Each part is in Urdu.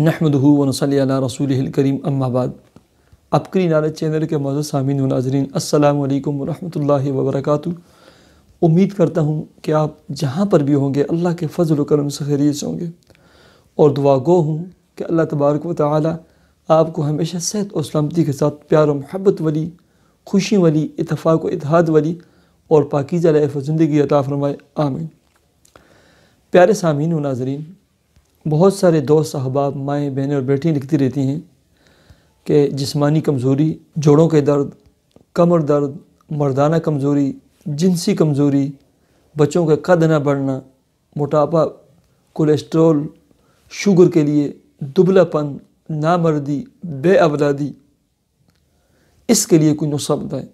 نحمد نصلی اللہ رسول الکریم اما بعد اپکری نالے چینل کے موضوع سامعین ناظرین السلام علیکم ورحمۃ اللہ وبرکاتہ امید کرتا ہوں کہ آپ جہاں پر بھی ہوں گے اللہ کے فضل و کرم سے خیریت ہوں گے اور دعا گو ہوں کہ اللہ تبارک و تعالی آپ کو ہمیشہ صحت اور سلامتی کے ساتھ پیار و محبت والی خوشی والی اتفاق و اتحاد والی اور پاکیزہ لائف و زندگی عطا فرمائے آمین پیارے سامعین و ناظرین بہت سارے دوست احباب مائیں بہنیں اور بیٹیاں لکھتی رہتی ہیں کہ جسمانی کمزوری جوڑوں کے درد کمر درد مردانہ کمزوری جنسی کمزوری بچوں کا قد نہ بڑھنا موٹاپا کولیسٹرول شوگر کے لیے دبلا پن نامردی بے اولادی اس کے لیے کوئی نسخہ بتائیں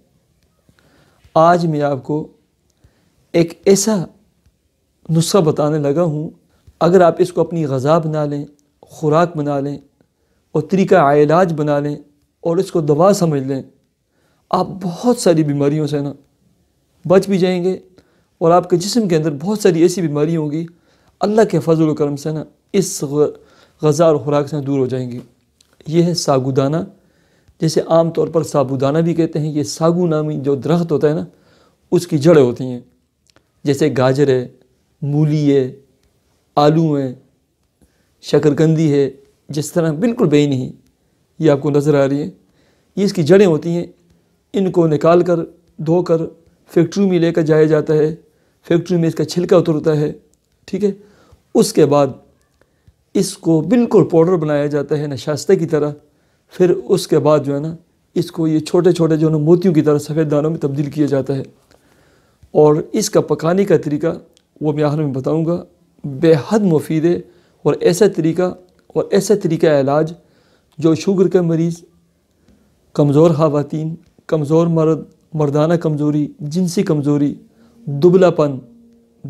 آج میں آپ کو ایک ایسا نسخہ بتانے لگا ہوں اگر آپ اس کو اپنی غذا بنا لیں خوراک بنا لیں اور طریقہ علاج بنا لیں اور اس کو دوا سمجھ لیں آپ بہت ساری بیماریوں سے نا بچ بھی جائیں گے اور آپ کے جسم کے اندر بہت ساری ایسی بیماری ہوگی اللہ کے فضل و کرم سے نا اس غذا اور خوراک سے دور ہو جائیں گی یہ ہے ساگودانہ جیسے عام طور پر سابودانہ بھی کہتے ہیں یہ ساگو نامی جو درخت ہوتا ہے نا اس کی جڑیں ہوتی ہیں جیسے گاجر ہے مولی ہے آلو ہیں شکرکندی ہے جس طرح بالکل بے نہیں یہ آپ کو نظر آ رہی ہے یہ اس کی جڑیں ہوتی ہیں ان کو نکال کر دھو کر فیکٹری میں لے کر جایا جاتا ہے فیکٹری میں اس کا چھلکا اترتا ہے ٹھیک ہے اس کے بعد اس کو بالکل پاؤڈر بنایا جاتا ہے نشاستہ کی طرح پھر اس کے بعد جو ہے نا اس کو یہ چھوٹے چھوٹے جو ہے نا موتیوں کی طرح سفید دانوں میں تبدیل کیا جاتا ہے اور اس کا پکانے کا طریقہ وہ میں آخر میں بتاؤں گا بے حد مفید ہے اور ایسا طریقہ اور ایسا طریقہ علاج جو شوگر کا مریض کمزور خواتین کمزور مرد مردانہ کمزوری جنسی کمزوری دبلا پن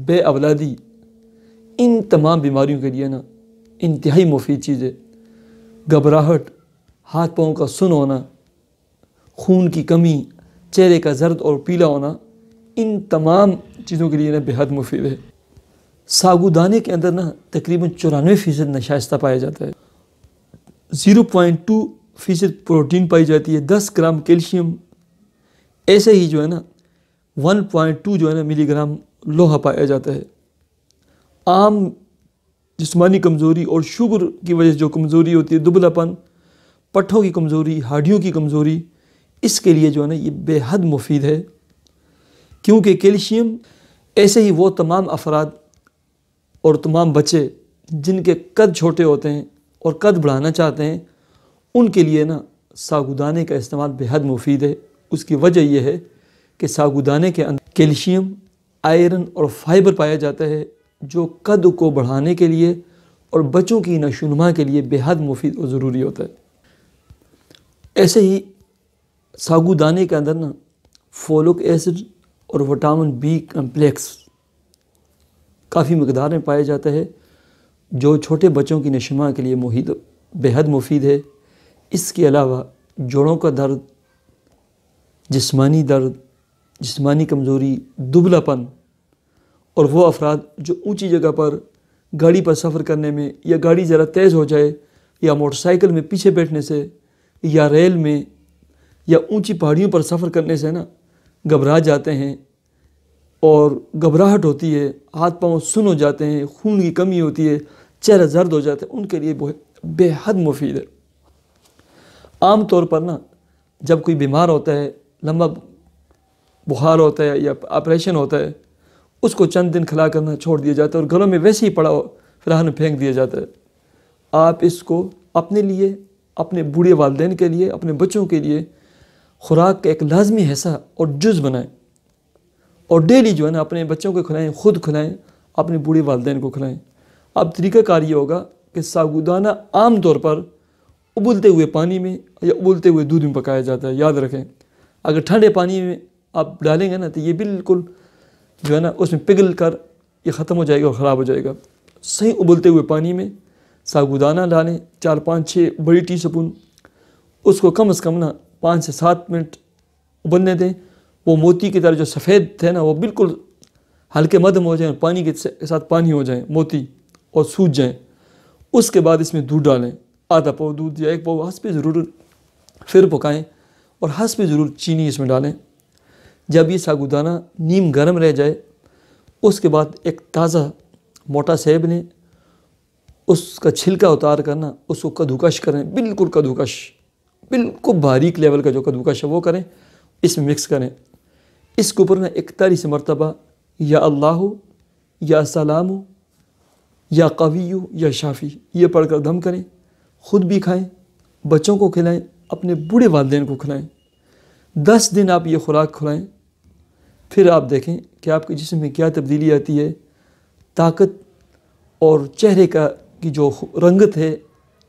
بے اولادی ان تمام بیماریوں کے لیے نا انتہائی مفید چیز ہے گھبراہٹ ہاتھ پاؤں کا سن ہونا خون کی کمی چہرے کا زرد اور پیلا ہونا ان تمام چیزوں کے لیے نا بے حد مفید ہے ساگو دانے کے اندر نا تقریباً چورانوے فیصد نشائستہ پایا جاتا ہے زیرو پوائنٹ ٹو فیصد پروٹین پائی جاتی ہے دس گرام کیلشیم ایسے ہی جو ہے نا ون پوائنٹ ٹو جو ہے نا ملی گرام لوہا پایا جاتا ہے عام جسمانی کمزوری اور شوگر کی وجہ سے جو کمزوری ہوتی ہے دبلا پن پٹھوں کی کمزوری ہاڈیوں کی کمزوری اس کے لیے جو ہے نا یہ بے حد مفید ہے کیونکہ کیلشیم ایسے ہی وہ تمام افراد اور تمام بچے جن کے قد چھوٹے ہوتے ہیں اور قد بڑھانا چاہتے ہیں ان کے لیے نا ساگو دانے کا استعمال حد مفید ہے اس کی وجہ یہ ہے کہ ساگو دانے کے اندر کیلشیم آئرن اور فائبر پایا جاتا ہے جو قد کو بڑھانے کے لیے اور بچوں کی نشونما کے لیے حد مفید اور ضروری ہوتا ہے ایسے ہی ساگو دانے کے اندر نا فولک ایسڈ اور وٹامن بی کمپلیکس کافی مقدار میں پائے جاتا ہے جو چھوٹے بچوں کی نشما کے لیے بے حد مفید ہے اس کے علاوہ جوڑوں کا درد جسمانی درد جسمانی کمزوری دبلا پن اور وہ افراد جو اونچی جگہ پر گاڑی پر سفر کرنے میں یا گاڑی ذرا تیز ہو جائے یا موٹر سائیکل میں پیچھے بیٹھنے سے یا ریل میں یا اونچی پہاڑیوں پر سفر کرنے سے نا گھبرا جاتے ہیں اور گھبراہٹ ہوتی ہے ہاتھ پاؤں سن ہو جاتے ہیں خون کی کمی ہوتی ہے چہرہ زرد ہو جاتا ہے ان کے لیے بے حد مفید ہے عام طور پر نا جب کوئی بیمار ہوتا ہے لمبا بخار ہوتا ہے یا آپریشن ہوتا ہے اس کو چند دن کھلا کرنا چھوڑ دیا جاتا ہے اور گھروں میں ویسے ہی پڑا ہو فرحان پھینک دیا جاتا ہے آپ اس کو اپنے لیے اپنے بوڑھے والدین کے لیے اپنے بچوں کے لیے خوراک کا ایک لازمی حصہ اور جز بنائیں اور ڈیلی جو ہے نا اپنے بچوں کو کھلائیں خود کھلائیں اپنے بوڑھے والدین کو کھلائیں اب طریقہ کار یہ ہوگا کہ ساگودانہ عام طور پر ابلتے ہوئے پانی میں یا ابلتے ہوئے دودھ میں پکایا جاتا ہے یاد رکھیں اگر ٹھنڈے پانی میں آپ ڈالیں گے نا تو یہ بالکل جو ہے نا اس میں پگھل کر یہ ختم ہو جائے گا اور خراب ہو جائے گا صحیح ابلتے ہوئے پانی میں ساگودانہ ڈالیں چار پانچ چھ بڑی ٹی سپون اس کو کم از کم نا پانچ سے سات منٹ ابلنے دیں وہ موتی کی طرح جو سفید تھے نا وہ بالکل ہلکے مدم ہو جائیں پانی کے ساتھ پانی ہو جائیں موتی اور سوج جائیں اس کے بعد اس میں دودھ ڈالیں آدھا پاؤ دودھ یا ایک پاؤ ہنس پہ ضرور پھر پکائیں اور ہنس پہ ضرور چینی اس میں ڈالیں جب یہ ساگو دانا نیم گرم رہ جائے اس کے بعد ایک تازہ موٹا سیب لیں اس کا چھلکا اتار کرنا اس کو کدوکش کریں بالکل کدوکش بالکل باریک لیول کا جو کدوکش ہے وہ کریں اس میں مکس کریں اس کو پرنا اکتالیس مرتبہ یا اللہ یا سلام یا قوی یا شافی یہ پڑھ کر دم کریں خود بھی کھائیں بچوں کو کھلائیں اپنے بڑے والدین کو کھلائیں دس دن آپ یہ خوراک کھلائیں پھر آپ دیکھیں کہ آپ کے جسم میں کیا تبدیلی آتی ہے طاقت اور چہرے کا کی جو رنگت ہے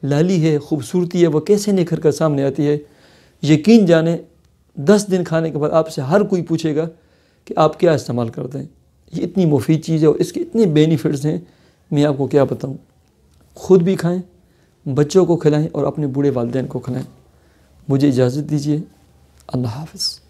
لالی ہے خوبصورتی ہے وہ کیسے نکھر کر سامنے آتی ہے یقین جانیں دس دن کھانے کے بعد آپ سے ہر کوئی پوچھے گا کہ آپ کیا استعمال کرتے ہیں یہ اتنی مفید چیز ہے اور اس کے اتنے بینیفٹس ہیں میں آپ کو کیا بتاؤں خود بھی کھائیں بچوں کو کھلائیں اور اپنے بوڑھے والدین کو کھلائیں مجھے اجازت دیجیے اللہ حافظ